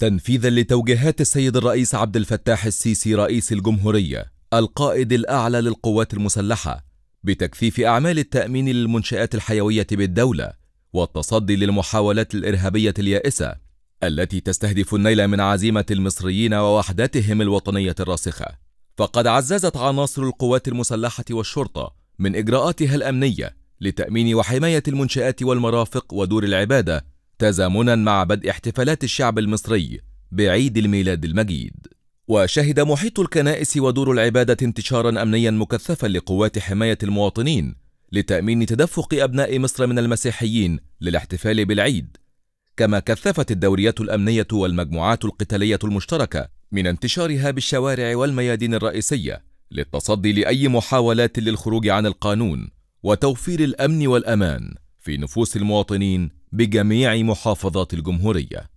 تنفيذا لتوجيهات السيد الرئيس عبد الفتاح السيسي رئيس الجمهورية القائد الأعلى للقوات المسلحة بتكثيف أعمال التأمين للمنشآت الحيوية بالدولة والتصدي للمحاولات الإرهابية اليائسة التي تستهدف النيل من عزيمة المصريين ووحدتهم الوطنية الراسخة فقد عززت عناصر القوات المسلحة والشرطة من إجراءاتها الأمنية لتأمين وحماية المنشآت والمرافق ودور العبادة تزامنا مع بدء احتفالات الشعب المصري بعيد الميلاد المجيد وشهد محيط الكنائس ودور العبادة انتشارا أمنيا مكثفا لقوات حماية المواطنين لتأمين تدفق أبناء مصر من المسيحيين للاحتفال بالعيد كما كثفت الدوريات الأمنية والمجموعات القتالية المشتركة من انتشارها بالشوارع والميادين الرئيسية للتصدي لأي محاولات للخروج عن القانون وتوفير الأمن والأمان في نفوس المواطنين بجميع محافظات الجمهورية